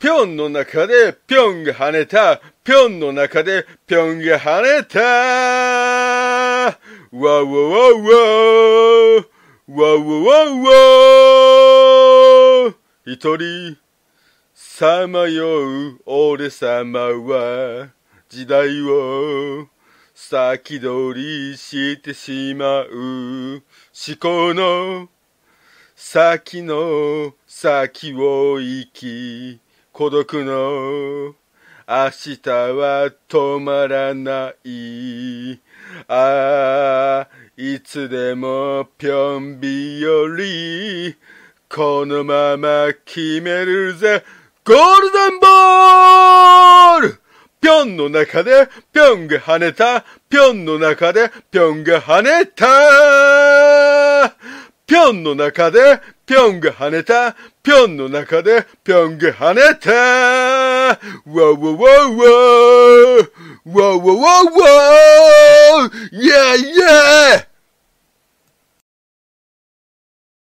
ぴょんの中でぴょんが跳ねた。ぴょんの中でぴょんが跳ねた。わわわわわわわわ一人さまよう俺様は時代を先取りしてしまう思考の先の先を生き孤独の明日は止まらないああいつでもぴょんびよりこのまま決めるぜゴールデンボールぴょんの中でぴょんが跳ねたぴょんの中でぴょんが跳ねたぴょんの中で、ぴょんが跳ねた、ぴょんの中で、ぴょんが跳ねた。わわわわわわわわわイいや。イェ